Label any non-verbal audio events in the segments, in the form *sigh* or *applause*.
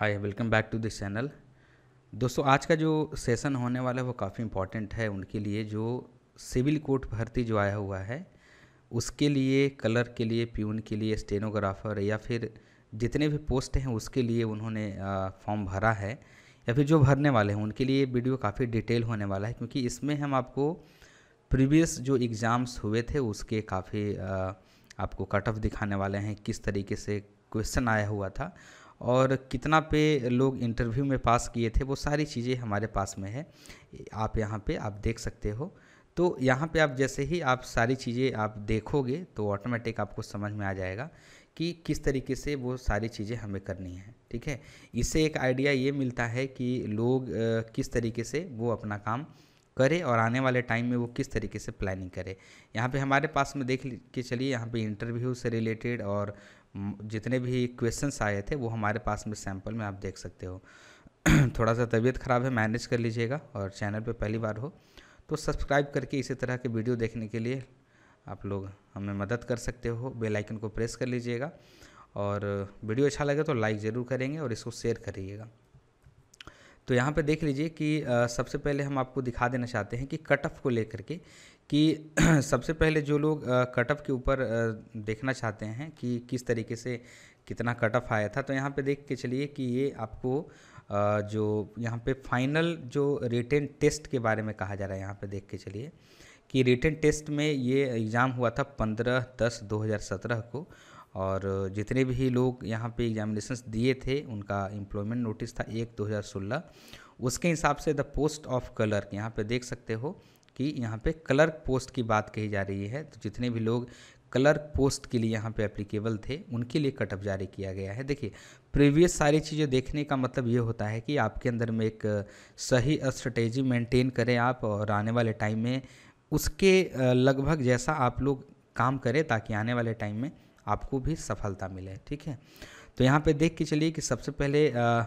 hi welcome back to this channel दोस्तों आज का जो सेशन होने वाला है वो काफ़ी इम्पॉर्टेंट है उनके लिए जो सिविल कोर्ट भर्ती जो आया हुआ है उसके लिए कलर के लिए प्यून के लिए स्टेनोग्राफर या फिर जितने भी पोस्ट हैं उसके लिए उन्होंने फॉर्म भरा है या फिर जो भरने वाले हैं उनके लिए वीडियो काफ़ी डिटेल होने वाला है क्योंकि इसमें हम आपको प्रीवियस जो एग्ज़ाम्स हुए थे उसके काफ़ी आपको कट ऑफ दिखाने वाले हैं किस तरीके से क्वेश्चन आया हुआ था और कितना पे लोग इंटरव्यू में पास किए थे वो सारी चीज़ें हमारे पास में है आप यहाँ पे आप देख सकते हो तो यहाँ पे आप जैसे ही आप सारी चीज़ें आप देखोगे तो ऑटोमेटिक आपको समझ में आ जाएगा कि किस तरीके से वो सारी चीज़ें हमें करनी है ठीक है इससे एक आइडिया ये मिलता है कि लोग किस तरीके से वो अपना काम करे और आने वाले टाइम में वो किस तरीके से प्लानिंग करे यहाँ पे हमारे पास में देख के चलिए यहाँ पे इंटरव्यू से रिलेटेड और जितने भी क्वेश्चंस आए थे वो हमारे पास में सैम्पल में आप देख सकते हो *clears throat* थोड़ा सा तबीयत ख़राब है मैनेज कर लीजिएगा और चैनल पे पहली बार हो तो सब्सक्राइब करके इसी तरह के वीडियो देखने के लिए आप लोग हमें मदद कर सकते हो बेल आइकन को प्रेस कर लीजिएगा और वीडियो अच्छा लगे तो लाइक ज़रूर करेंगे और इसको शेयर करिएगा तो यहाँ पे देख लीजिए कि सबसे पहले हम आपको दिखा देना चाहते हैं कि कट ऑफ को लेकर के कि *clears throat* सबसे पहले जो लोग कट ऑफ के ऊपर देखना चाहते हैं कि किस तरीके से कितना कट ऑफ आया था तो यहाँ पे देख के चलिए कि ये आपको जो यहाँ पे फाइनल जो रिटेन टेस्ट के बारे में कहा जा रहा है यहाँ पे देख के चलिए कि रिटेन टेस्ट में ये एग्ज़ाम हुआ था पंद्रह दस दो हज़ार सत्रह को और जितने भी लोग यहाँ पे एग्जामिनेशन दिए थे उनका एम्प्लॉयमेंट नोटिस था एक दो हज़ार सोलह उसके हिसाब से द पोस्ट ऑफ कलर यहाँ पे देख सकते हो कि यहाँ पे क्लर्क पोस्ट की बात कही जा रही है तो जितने भी लोग क्लर्क पोस्ट के लिए यहाँ पे एप्लीकेबल थे उनके लिए कटअप जारी किया गया है देखिए प्रीवियस सारी चीज़ें देखने का मतलब ये होता है कि आपके अंदर में एक सही स्ट्रेटेजी मेंटेन करें आप और आने वाले टाइम में उसके लगभग जैसा आप लोग काम करें ताकि आने वाले टाइम में आपको भी सफलता मिले ठीक है तो यहाँ पे देख के चलिए कि सबसे पहले आ,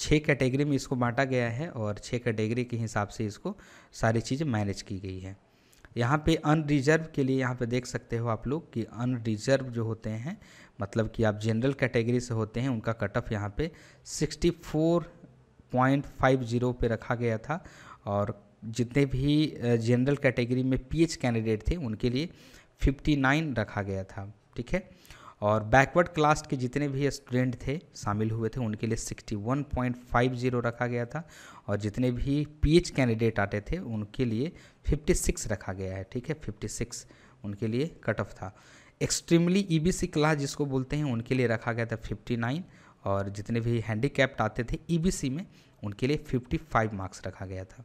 छः कैटेगरी में इसको बांटा गया है और छः कैटेगरी के हिसाब से इसको सारी चीज़ें मैनेज की गई है यहाँ पे अनरिजर्व के लिए यहाँ पे देख सकते हो आप लोग कि अनरिजर्व जो होते हैं मतलब कि आप जनरल कैटेगरी से होते हैं उनका कट ऑफ यहाँ पे 64.50 पे रखा गया था और जितने भी जनरल कैटेगरी में पीएच कैंडिडेट थे उनके लिए 59 रखा गया था ठीक है और बैकवर्ड क्लास्ट के जितने भी स्टूडेंट थे शामिल हुए थे उनके लिए 61.50 रखा गया था और जितने भी पीएच कैंडिडेट आते थे उनके लिए 56 रखा गया है ठीक है 56 उनके लिए कट ऑफ था एक्सट्रीमली ईबीसी क्लास जिसको बोलते हैं उनके लिए रखा गया था 59 और जितने भी हैंडीकैप्ड आते थे ई e में उनके लिए 55 मार्क्स रखा गया था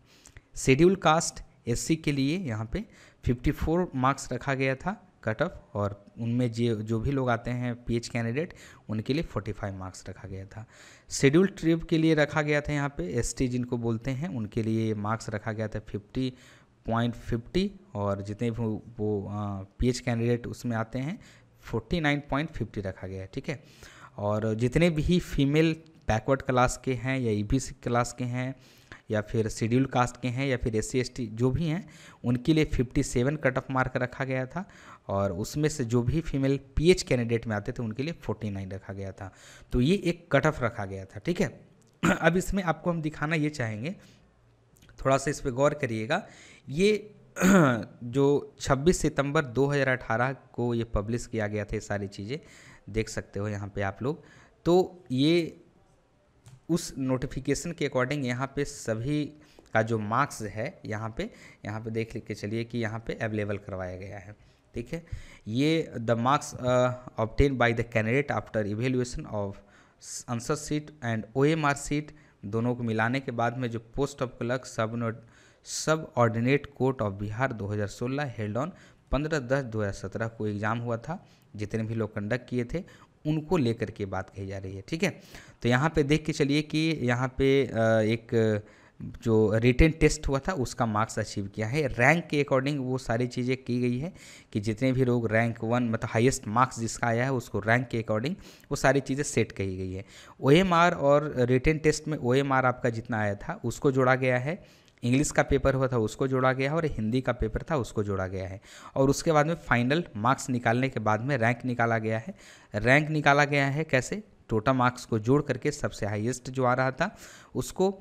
शेड्यूल कास्ट एस के लिए यहाँ पे 54 मार्क्स रखा गया था कट ऑफ और उनमें जो जो भी लोग आते हैं एच कैंडिडेट उनके लिए 45 मार्क्स रखा गया था शेड्यूल ट्रिप के लिए रखा गया था यहाँ पे टी जिनको बोलते हैं उनके लिए मार्क्स रखा गया था फिफ्टी पॉइंट फिफ्टी और जितने भी वो पी एच कैंडिडेट उसमें आते हैं फोर्टी नाइन पॉइंट फिफ्टी रखा गया है ठीक है और जितने भी फीमेल बैकवर्ड क्लास के हैं या ई e बी क्लास के हैं या फिर शेड्यूल कास्ट के हैं या फिर एस सी जो भी हैं उनके लिए 57 कट ऑफ मार्क रखा गया था और उसमें से जो भी फीमेल पीएच कैंडिडेट में आते थे उनके लिए 49 रखा गया था तो ये एक कट ऑफ रखा गया था ठीक है *clears throat* अब इसमें आपको हम दिखाना ये चाहेंगे थोड़ा सा इस पर गौर करिएगा ये *clears throat* जो 26 सितंबर 2018 को ये पब्लिश किया गया था ये सारी चीज़ें देख सकते हो यहाँ पे आप लोग तो ये उस नोटिफिकेशन के अकॉर्डिंग यहाँ पे सभी का जो मार्क्स है यहाँ पे यहाँ पे देख लिख के चलिए कि यहाँ पे अवेलेबल करवाया गया है ठीक है ये the marks obtain by the candidate after evaluation of answer sheet and O M R sheet दोनों को मिलाने के बाद में जो post of clerk sub subordinate court of Bihar 2016 held on 15 दस 2017 को एग्ज़ाम हुआ था जितने भी लोग कंडक्ट किए थे उनको लेकर के बात कही जा रही है ठीक है तो यहाँ पे देख के चलिए कि यहाँ पे एक जो रिटर्न टेस्ट हुआ था उसका मार्क्स अचीव किया है रैंक के अकॉर्डिंग वो सारी चीज़ें की गई है कि जितने भी लोग रैंक वन मतलब हाईएस्ट मार्क्स जिसका आया है उसको रैंक के अकॉर्डिंग वो सारी चीज़ें सेट कही गई है ओ और रिटर्न टेस्ट में ओ आपका जितना आया था उसको जोड़ा गया है इंग्लिश का पेपर हुआ था उसको जोड़ा गया है और हिंदी का पेपर था उसको जोड़ा गया है और उसके बाद में फाइनल मार्क्स निकालने के बाद में रैंक निकाला गया है रैंक निकाला गया है कैसे टोटल मार्क्स को जोड़ करके सबसे हाईएस्ट जो आ रहा था उसको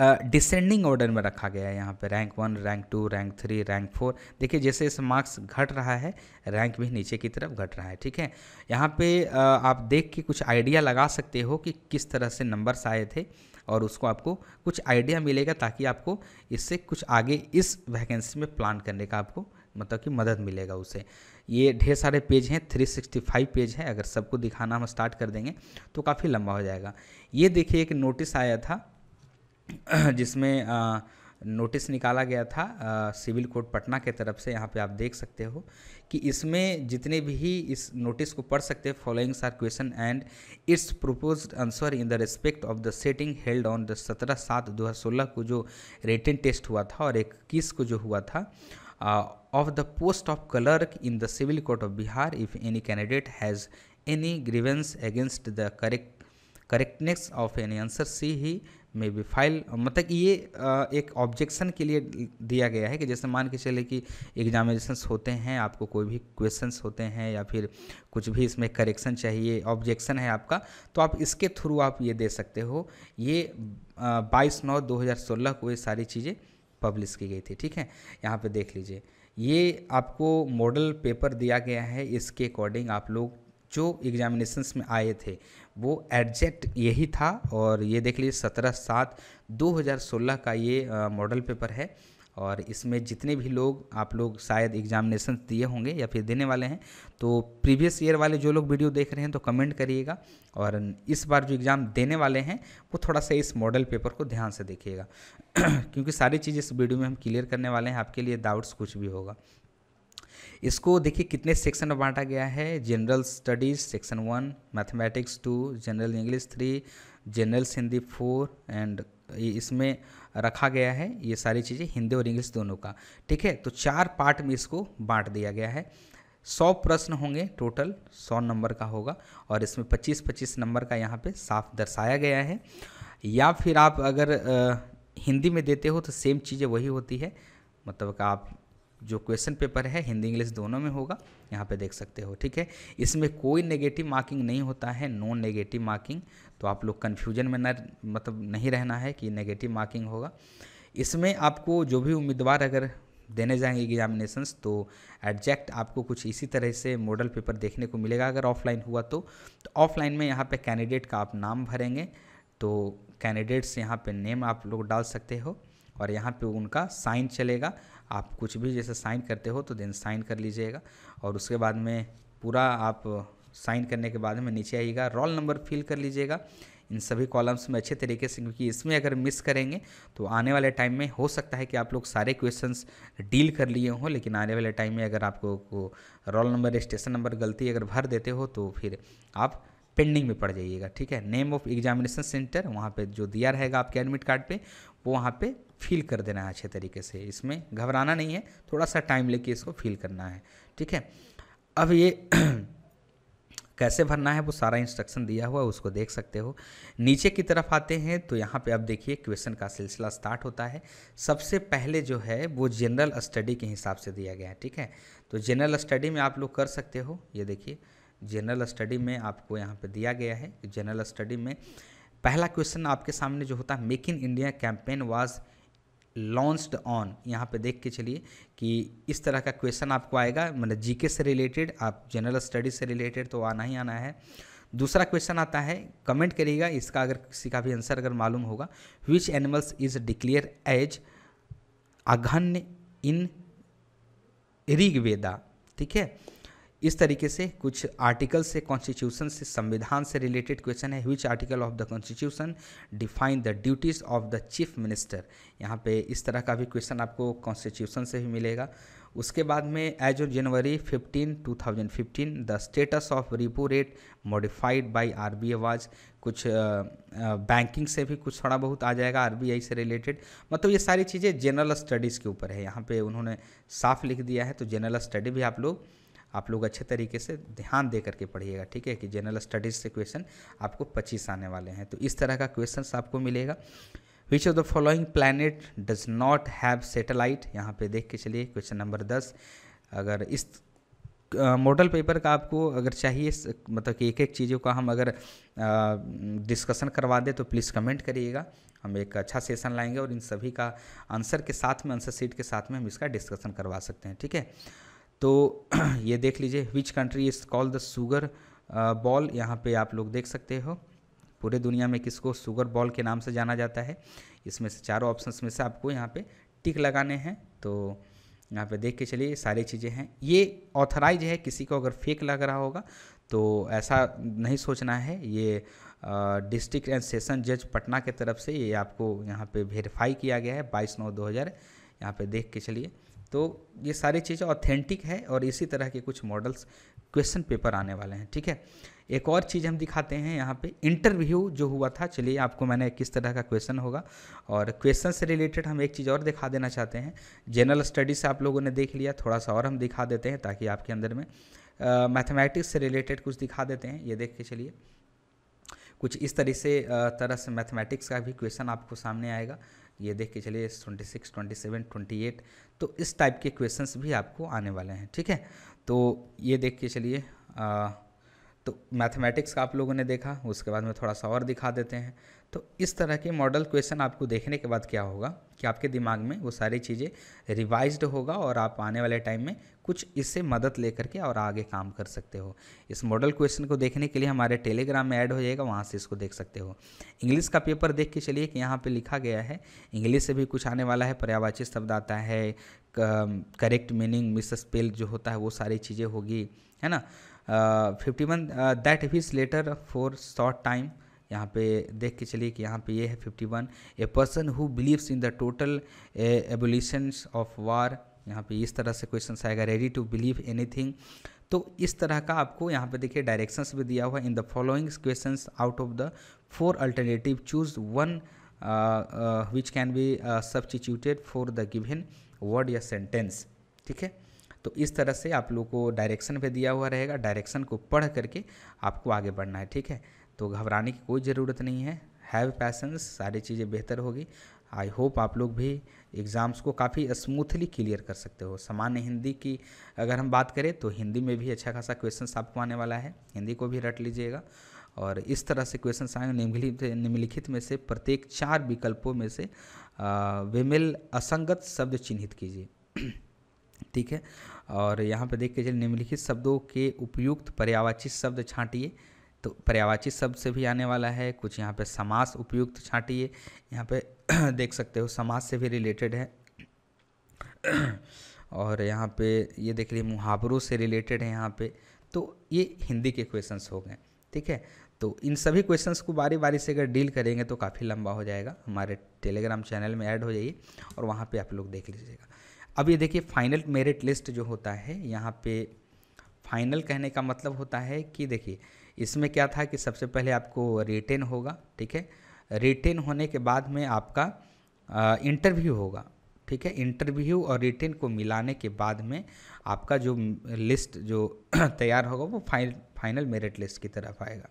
डिसेंडिंग uh, ऑर्डर में रखा गया है यहाँ पे rank one rank two rank three rank four देखिए जैसे जैसे मार्क्स घट रहा है रैंक भी नीचे की तरफ घट रहा है ठीक है यहाँ पे uh, आप देख के कुछ आइडिया लगा सकते हो कि किस तरह से नंबर्स आए थे और उसको आपको कुछ आइडिया मिलेगा ताकि आपको इससे कुछ आगे इस वैकेंसी में प्लान करने का आपको मतलब कि मदद मिलेगा उसे ये ढेर सारे पेज हैं 365 पेज है अगर सबको दिखाना हम स्टार्ट कर देंगे तो काफ़ी लंबा हो जाएगा ये देखिए एक नोटिस आया था जिसमें आ, नोटिस निकाला गया था आ, सिविल कोर्ट पटना के तरफ से यहाँ पे आप देख सकते हो कि इसमें जितने भी इस नोटिस को पढ़ सकते हैं followings are question and its propose answer in the respect of the setting held on the सत्रह सात दो हज़ार सोलह को जो रिटर्न टेस्ट हुआ था और इक्कीस को जो हुआ था of the post of clerk in the civil court of Bihar if any candidate has any grievance against the correct correctness of any answer she he may be file मतलब ये एक ऑब्जेक्शन के लिए दिया गया है कि जैसे मान के चले कि एग्जामिनेशंस होते हैं आपको कोई भी क्वेश्चंस होते हैं या फिर कुछ भी इसमें करेक्शन चाहिए ऑब्जेक्शन है आपका तो आप इसके थ्रू आप ये दे सकते हो ये बाईस नौ दो हज़ार सोलह को ये सारी चीज़ें पब्लिश की गई थी ठीक है यहाँ पर देख लीजिए ये आपको मॉडल पेपर दिया गया है इसके अकॉर्डिंग आप लोग जो एग्जामिनेशंस में आए थे वो एडजेक्ट यही था और ये देख लीजिए सत्रह सात 2016 का ये मॉडल पेपर है और इसमें जितने भी लोग आप लोग शायद एग्जामिनेशन दिए होंगे या फिर देने वाले हैं तो प्रीवियस ईयर वाले जो लोग वीडियो देख रहे हैं तो कमेंट करिएगा और इस बार जो एग्ज़ाम देने वाले हैं वो थोड़ा सा इस मॉडल पेपर को ध्यान से देखिएगा *clears throat* क्योंकि सारी चीज़ इस वीडियो में हम क्लियर करने वाले हैं आपके लिए डाउट्स कुछ भी होगा इसको देखिए कितने सेक्शन में बांटा गया है general studies section one mathematics two general English three general Hindi four and इसमें रखा गया है ये सारी चीज़ें हिंदी और इंग्लिश दोनों का ठीक है तो चार पार्ट में इसको बांट दिया गया है सौ प्रश्न होंगे टोटल सौ नंबर का होगा और इसमें पच्चीस पच्चीस नंबर का यहाँ पे साफ दर्शाया गया है या फिर आप अगर आ, हिंदी में देते हो तो सेम चीज़ें वही होती है मतलब आप जो क्वेश्चन पेपर है हिंदी इंग्लिश दोनों में होगा यहाँ पे देख सकते हो ठीक है इसमें कोई नेगेटिव मार्किंग नहीं होता है नो नेगेटिव मार्किंग तो आप लोग कन्फ्यूजन में न मतलब नहीं रहना है कि नेगेटिव मार्किंग होगा इसमें आपको जो भी उम्मीदवार अगर देने जाएंगे एग्जामिनेशंस तो एडजैक्ट आपको कुछ इसी तरह से मॉडल पेपर देखने को मिलेगा अगर ऑफलाइन हुआ तो, तो ऑफलाइन में यहाँ पे कैंडिडेट का आप नाम भरेंगे तो कैंडिडेट्स यहाँ पे नेम आप लोग डाल सकते हो और यहाँ पे उनका साइन चलेगा आप कुछ भी जैसे साइन करते हो तो देन साइन कर लीजिएगा और उसके बाद में पूरा आप साइन करने के बाद में नीचे आइएगा रोल नंबर फिल कर लीजिएगा इन सभी कॉलम्स में अच्छे तरीके से क्योंकि इसमें अगर मिस करेंगे तो आने वाले टाइम में हो सकता है कि आप लोग सारे क्वेश्चंस डील कर लिए हों लेकिन आने वाले टाइम में अगर आपको रोल नंबर स्टेशन नंबर गलती अगर भर देते हो तो फिर आप पेंडिंग में पड़ जाइएगा ठीक है नेम ऑफ एग्जामिनेशन सेंटर वहाँ पे जो दिया रहेगा आपके एडमिट कार्ड पे वो वहाँ पे फील कर देना है अच्छे तरीके से इसमें घबराना नहीं है थोड़ा सा टाइम लेके इसको फील करना है ठीक है अब ये *clears throat* कैसे भरना है वो सारा इंस्ट्रक्शन दिया हुआ है उसको देख सकते हो नीचे की तरफ आते हैं तो यहाँ पे अब देखिए क्वेश्चन का सिलसिला स्टार्ट होता है सबसे पहले जो है वो जनरल स्टडी के हिसाब से दिया गया है ठीक है तो जनरल स्टडी में आप लोग कर सकते हो ये देखिए जनरल स्टडी में आपको यहाँ पे दिया गया है जनरल स्टडी में पहला क्वेश्चन आपके सामने जो होता है make in India campaign was launched on यहाँ पे देख के चलिए कि इस तरह का क्वेश्चन आपको आएगा मतलब जीके से रिलेटेड आप जनरल स्टडीज से रिलेटेड तो आना ही आना है दूसरा क्वेश्चन आता है कमेंट करिएगा इसका अगर किसी का भी आंसर अगर मालूम होगा which animals is declare as aghanya in Rigveda ठीक है इस तरीके से कुछ आर्टिकल से कॉन्स्टिट्यूशन से संविधान से रिलेटेड क्वेश्चन है which article of the constitution define the duties of the chief minister यहाँ पे इस तरह का भी क्वेश्चन आपको कॉन्स्टिट्यूशन से भी मिलेगा उसके बाद में as of January 15 2015 the status of repo rate modified by RBI was कुछ बैंकिंग से भी कुछ थोड़ा बहुत आ जाएगा आरबीआई से रिलेटेड मतलब ये सारी चीज़ें जनरल स्टडीज़ के ऊपर है यहाँ पे उन्होंने साफ लिख दिया है तो जनरल स्टडी भी आप लोग आप लोग अच्छे तरीके से ध्यान दे करके पढ़िएगा ठीक है कि जनरल स्टडीज़ से क्वेश्चन आपको पच्चीस आने वाले हैं तो इस तरह का क्वेश्चन आपको मिलेगा which of the following planet does not have satellite यहाँ पे देख के चलिए क्वेश्चन नंबर दस अगर इस मॉडल uh, पेपर का आपको अगर चाहिए मतलब कि एक एक चीज़ों का हम अगर डिस्कशन uh, करवा दें तो प्लीज़ कमेंट करिएगा हम एक अच्छा सेशन लाएंगे और इन सभी का आंसर के साथ में आंसर सीट के साथ में हम इसका डिस्कशन करवा सकते हैं ठीक है तो *clears throat* ये देख लीजिए which country is call the sugar bowl यहाँ पे आप लोग देख सकते हो पूरे दुनिया में किसको सुगर बॉल के नाम से जाना जाता है इसमें से चारों ऑप्शंस में से आपको यहाँ पे टिक लगाने हैं तो यहाँ पे देख के चलिए सारी चीज़ें हैं ये ऑथराइज है किसी को अगर फेक लग रहा होगा तो ऐसा नहीं सोचना है ये डिस्ट्रिक्ट एंड सेशन जज पटना के तरफ से ये आपको यहाँ पे वेरीफाई किया गया है बाईस नौ दो हज़ार यहाँ पे देख के चलिए तो ये सारी चीज़ें ऑथेंटिक है और इसी तरह के कुछ मॉडल्स क्वेश्चन पेपर आने वाले हैं ठीक है एक और चीज़ हम दिखाते हैं यहाँ पे इंटरव्यू जो हुआ था चलिए आपको मैंने किस तरह का क्वेश्चन होगा और क्वेश्चन से रिलेटेड हम एक चीज़ और दिखा देना चाहते हैं जनरल स्टडी से आप लोगों ने देख लिया थोड़ा सा और हम दिखा देते हैं ताकि आपके अंदर में मैथमेटिक्स uh, से रिलेटेड कुछ दिखा देते हैं ये देख के चलिए कुछ इस तरह से तरह से मैथमेटिक्स का भी क्वेश्चन आपको सामने आएगा ये देख के चलिए twenty six twenty seven twenty eight तो इस टाइप के क्वेश्चंस भी आपको आने वाले हैं ठीक है तो ये देख के चलिए तो मैथमेटिक्स का आप लोगों ने देखा उसके बाद में थोड़ा सा और दिखा देते हैं तो इस तरह के मॉडल क्वेश्चन आपको देखने के बाद क्या होगा कि आपके दिमाग में वो सारी चीज़ें रिवाइज्ड होगा और आप आने वाले टाइम में कुछ इससे मदद लेकर के और आगे काम कर सकते हो इस मॉडल क्वेश्चन को देखने के लिए हमारे टेलीग्राम में ऐड हो जाएगा वहाँ से इसको देख सकते हो इंग्लिश का पेपर देख के चलिए कि यहाँ पे लिखा गया है इंग्लिश से भी कुछ आने वाला है पर्यावाची शब्द आता है करेक्ट मीनिंग मिस स्पेल जो होता है वो सारी चीज़ें होगी है ना fifty one that is letter for short time यहाँ पे देख के चलिए कि यहाँ पे ये है fifty one a person who believes in the total abolitions of war यहाँ पे इस तरह से क्वेश्चन आएगा रेडी टू बिलीव एनीथिंग तो इस तरह का आपको यहाँ पे देखिए डायरेक्शंस भी दिया हुआ in the following question out of the four alternative choose one which can be substituted for the given word या सेंटेंस ठीक है तो इस तरह से आप लोग को डायरेक्शन पे दिया हुआ रहेगा डायरेक्शन को पढ़ करके आपको आगे बढ़ना है ठीक है तो घबराने की कोई ज़रूरत नहीं है हैव पैसेंस सारी चीज़ें बेहतर होगी आई होप आप लोग भी एग्ज़ाम्स को काफ़ी स्मूथली क्लियर कर सकते हो सामान्य हिंदी की अगर हम बात करें तो हिंदी में भी अच्छा खासा क्वेश्चन आपको आने वाला है हिंदी को भी रट लीजिएगा और इस तरह से क्वेश्चन आएंगे निम्नलिखित निम्नलिखित में से प्रत्येक चार विकल्पों में से विमिल असंगत शब्द चिन्हित कीजिए *clears throat* ठीक है और यहाँ पर देख के चलिए निम्नलिखित शब्दों के उपयुक्त पर्यावाची शब्द छांटिए तो पर्यावाची शब्द से भी आने वाला है कुछ यहाँ पे समास उपयुक्त छाटिए यहाँ पे *clears throat* देख सकते हो समास से भी रिलेटेड है *clears throat* और यहाँ पे ये देख लीजिए मुहावरों से रिलेटेड है यहाँ पे तो ये हिंदी के क्वेश्चंस हो गए ठीक है तो इन सभी क्वेश्चंस को बारी बारी से अगर डील करेंगे तो काफ़ी लंबा हो जाएगा हमारे टेलीग्राम चैनल में ऐड हो जाइए और वहाँ पे आप लोग देख लीजिएगा अब ये देखिए फाइनल मेरिट लिस्ट जो होता है यहाँ पे फाइनल कहने का मतलब होता है कि देखिए इसमें क्या था कि सबसे पहले आपको रिटेन होगा ठीक है रिटेन होने के बाद में आपका इंटरव्यू होगा ठीक है इंटरव्यू और रिटेन को मिलाने के बाद में आपका जो लिस्ट जो *clears throat* तैयार होगा वो फाइनल फाइनल मेरिट लिस्ट की तरफ आएगा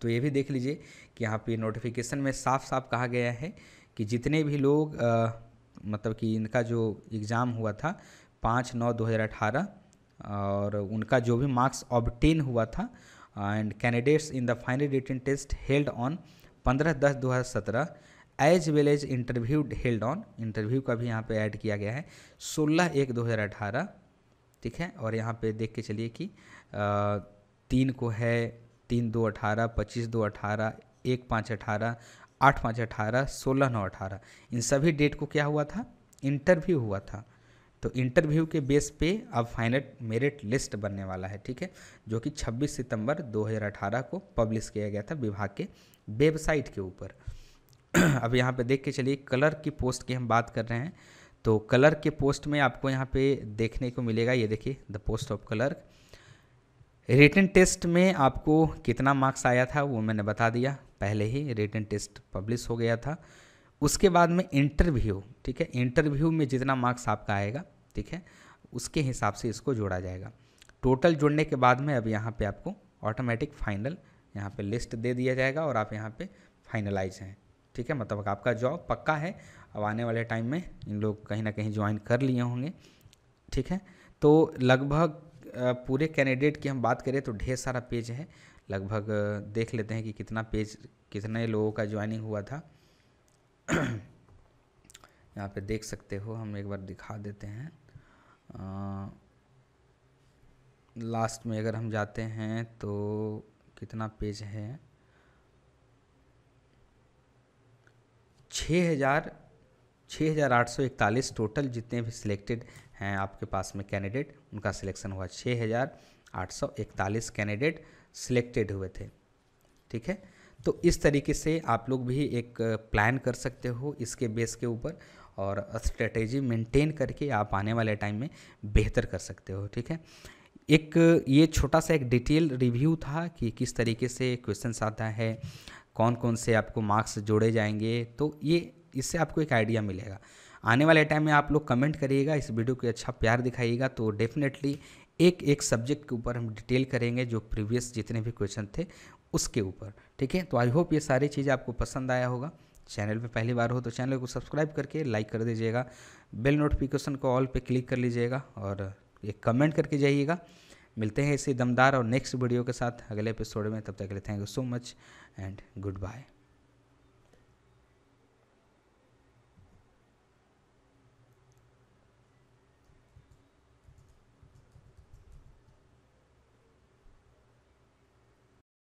तो ये भी देख लीजिए कि यहाँ पे नोटिफिकेशन में साफ साफ कहा गया है कि जितने भी लोग आ, मतलब कि इनका जो एग्ज़ाम हुआ था पाँच नौ दो हज़ार अठारह और उनका जो भी मार्क्स ऑबटेन हुआ था and candidates in the final written test held on पंद्रह दस दो हज़ार सत्रह as well as interview held on interview का भी यहाँ पे ऐड किया गया है सोलह एक दो हज़ार अठारह ठीक है और यहाँ पे देख के चलिए कि तीन को है तीन दो अठारह पच्चीस दो अठारह एक पाँच अठारह आठ पाँच अठारह सोलह नौ अठारह इन सभी डेट को क्या हुआ था इंटरव्यू हुआ था तो इंटरव्यू के बेस पे अब फाइनल मेरिट लिस्ट बनने वाला है ठीक है जो कि 26 सितंबर 2018 को पब्लिश किया गया था विभाग के वेबसाइट के ऊपर *clears throat* अब यहाँ पे देख के चलिए कलर की पोस्ट की हम बात कर रहे हैं तो कलर के पोस्ट में आपको यहाँ पे देखने को मिलेगा ये देखिए the post of clerk written test में आपको कितना मार्क्स आया था वो मैंने बता दिया पहले ही रिटर्न टेस्ट पब्लिश हो गया था उसके बाद में इंटरव्यू ठीक है इंटरव्यू में जितना मार्क्स आपका आएगा ठीक है उसके हिसाब से इसको जोड़ा जाएगा टोटल जोड़ने के बाद में अब यहाँ पे आपको ऑटोमेटिक फाइनल यहाँ पे लिस्ट दे दिया जाएगा और आप यहाँ पे फाइनलाइज हैं ठीक है मतलब आपका जॉब पक्का है अब आने वाले टाइम में इन लोग कहीं ना कहीं ज्वाइन कर लिए होंगे ठीक है तो लगभग पूरे कैंडिडेट की हम बात करें तो ढेर सारा पेज है लगभग देख लेते हैं कि कितना पेज कितने लोगों का ज्वाइनिंग हुआ था *clears throat* यहाँ पे देख सकते हो हम एक बार दिखा देते हैं आ, लास्ट में अगर हम जाते हैं तो कितना पेज है छः हज़ार छः हज़ार आठ सौ इकतालीस टोटल जितने भी सिलेक्टेड हैं आपके पास में कैंडिडेट उनका सिलेक्शन हुआ छः हज़ार आठ सौ इकतालीस कैंडिडेट सिलेक्टेड हुए थे ठीक है तो इस तरीके से आप लोग भी एक प्लान कर सकते हो इसके बेस के ऊपर और स्ट्रेटेजी मेंटेन करके आप आने वाले टाइम में बेहतर कर सकते हो ठीक है एक ये छोटा सा एक डिटेल रिव्यू था कि किस तरीके से क्वेश्चन आता है कौन कौन से आपको मार्क्स जोड़े जाएंगे तो ये इससे आपको एक आइडिया मिलेगा आने वाले टाइम में आप लोग कमेंट करिएगा इस वीडियो को अच्छा प्यार दिखाइएगा तो डेफिनेटली एक एक सब्जेक्ट के ऊपर हम डिटेल करेंगे जो प्रीवियस जितने भी क्वेश्चन थे उसके ऊपर ठीक है तो आई होप ये सारी चीज़ें आपको पसंद आया होगा चैनल पे पहली बार हो तो चैनल को सब्सक्राइब करके लाइक कर दीजिएगा बेल नोटिफिकेशन को ऑल पे क्लिक कर लीजिएगा और एक कमेंट करके जाइएगा मिलते हैं इसी दमदार और नेक्स्ट वीडियो के साथ अगले एपिसोड में तब तक के लिए thank you so much and good bye